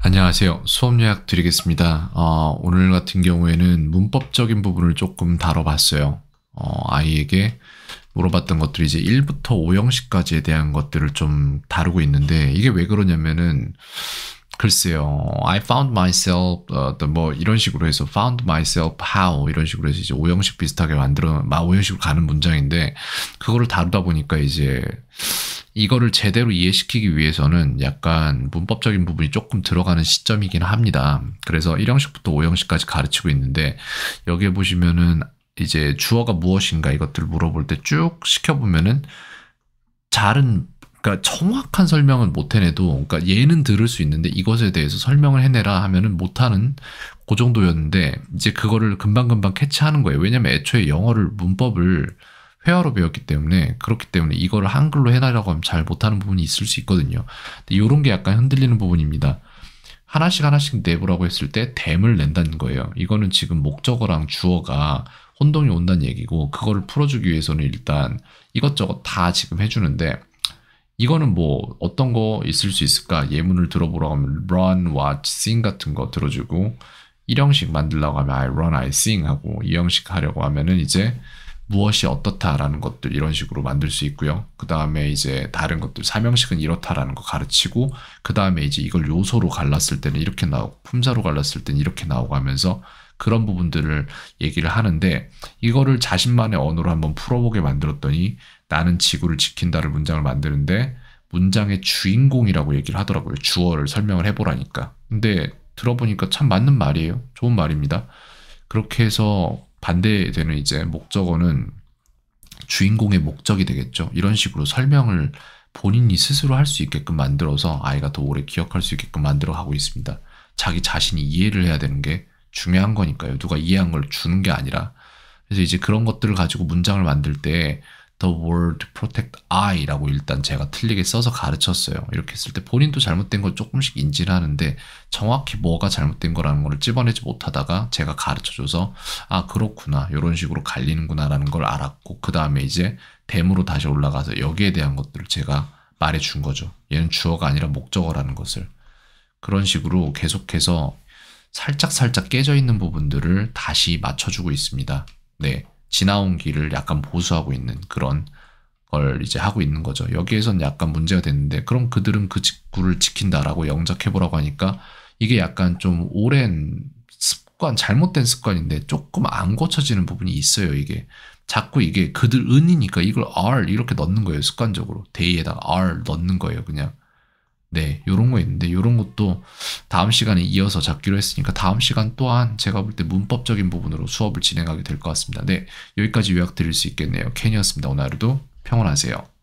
안녕하세요. 수업 요약 드리겠습니다. 어, 오늘 같은 경우에는 문법적인 부분을 조금 다뤄봤어요. 어, 아이에게 물어봤던 것들이 이제 1부터 5형식까지에 대한 것들을 좀 다루고 있는데 이게 왜 그러냐면은 글쎄요. I found myself u 어, 뭐 이런 식으로 해서 found myself how 이런 식으로 해서 이제 5형식 비슷하게 만들어 5형식으로 가는 문장인데 그거를 다루다 보니까 이제 이거를 제대로 이해시키기 위해서는 약간 문법적인 부분이 조금 들어가는 시점이긴 합니다. 그래서 1형식부터 5형식까지 가르치고 있는데 여기에 보시면은 이제 주어가 무엇인가 이것들을 물어볼 때 쭉 시켜보면은 잘은 그러니까 정확한 설명은 못 해내도 그러니까 얘는 들을 수 있는데 이것에 대해서 설명을 해내라 하면은 못하는 그 정도였는데 이제 그거를 금방금방 캐치하는 거예요. 왜냐면 애초에 영어를 문법을 회화로 배웠기 때문에 그렇기 때문에 이걸 한글로 해달라고 하면 잘 못하는 부분이 있을 수 있거든요. 근데 이런 게 약간 흔들리는 부분입니다. 하나씩 하나씩 내보라고 했을 때 댐을 낸다는 거예요. 이거는 지금 목적어랑 주어가 혼동이 온다는 얘기고 그거를 풀어주기 위해서는 일단 이것저것 다 지금 해주는데 이거는 뭐 어떤 거 있을 수 있을까? 예문을 들어보라고 하면 run, watch, sing 같은 거 들어주고 1형식 만들라고 하면 I run, I sing 하고 2형식 하려고 하면은 이제 무엇이 어떻다라는 것들 이런 식으로 만들 수 있고요. 그 다음에 이제 다른 것들 삼명식은 이렇다라는 거 가르치고 그 다음에 이제 이걸 요소로 갈랐을 때는 이렇게 나오고 품사로 갈랐을 때는 이렇게 나오고 하면서 그런 부분들을 얘기를 하는데 이거를 자신만의 언어로 한번 풀어보게 만들었더니 나는 지구를 지킨다를 문장을 만드는데 문장의 주인공이라고 얘기를 하더라고요. 주어를 설명을 해보라니까. 근데 들어보니까 참 맞는 말이에요. 좋은 말입니다. 그렇게 해서 반대되는 이제 목적어는 주인공의 목적이 되겠죠. 이런 식으로 설명을 본인이 스스로 할 수 있게끔 만들어서 아이가 더 오래 기억할 수 있게끔 만들어 가고 있습니다. 자기 자신이 이해를 해야 되는 게 중요한 거니까요. 누가 이해한 걸 주는 게 아니라. 그래서 이제 그런 것들을 가지고 문장을 만들 때 the word protect I라고 일단 제가 틀리게 써서 가르쳤어요. 이렇게 했을 때 본인도 잘못된 걸 조금씩 인지를 하는데 정확히 뭐가 잘못된 거라는 걸 찝어내지 못하다가 제가 가르쳐줘서 아 그렇구나 이런 식으로 갈리는구나라는 걸 알았고 그 다음에 이제 댐으로 다시 올라가서 여기에 대한 것들을 제가 말해준 거죠. 얘는 주어가 아니라 목적어라는 것을 그런 식으로 계속해서 살짝 살짝 깨져 있는 부분들을 다시 맞춰주고 있습니다. 네. 지나온 길을 약간 보수하고 있는 그런 걸 이제 하고 있는 거죠. 여기에선 약간 문제가 됐는데 그럼 그들은 그 직구를 지킨다라고 영작해보라고 하니까 이게 약간 좀 오랜 습관, 잘못된 습관인데 조금 안 고쳐지는 부분이 있어요, 이게. 자꾸 이게 그들 은이니까 이걸 R 이렇게 넣는 거예요, 습관적으로. 데이에다가 R 넣는 거예요, 그냥. 네, 요런 거 있는데 요런 것도 다음 시간에 이어서 잡기로 했으니까 다음 시간 또한 제가 볼 때 문법적인 부분으로 수업을 진행하게 될 것 같습니다. 네, 여기까지 요약드릴 수 있겠네요. 켄이었습니다. 오늘 하루도 평온하세요.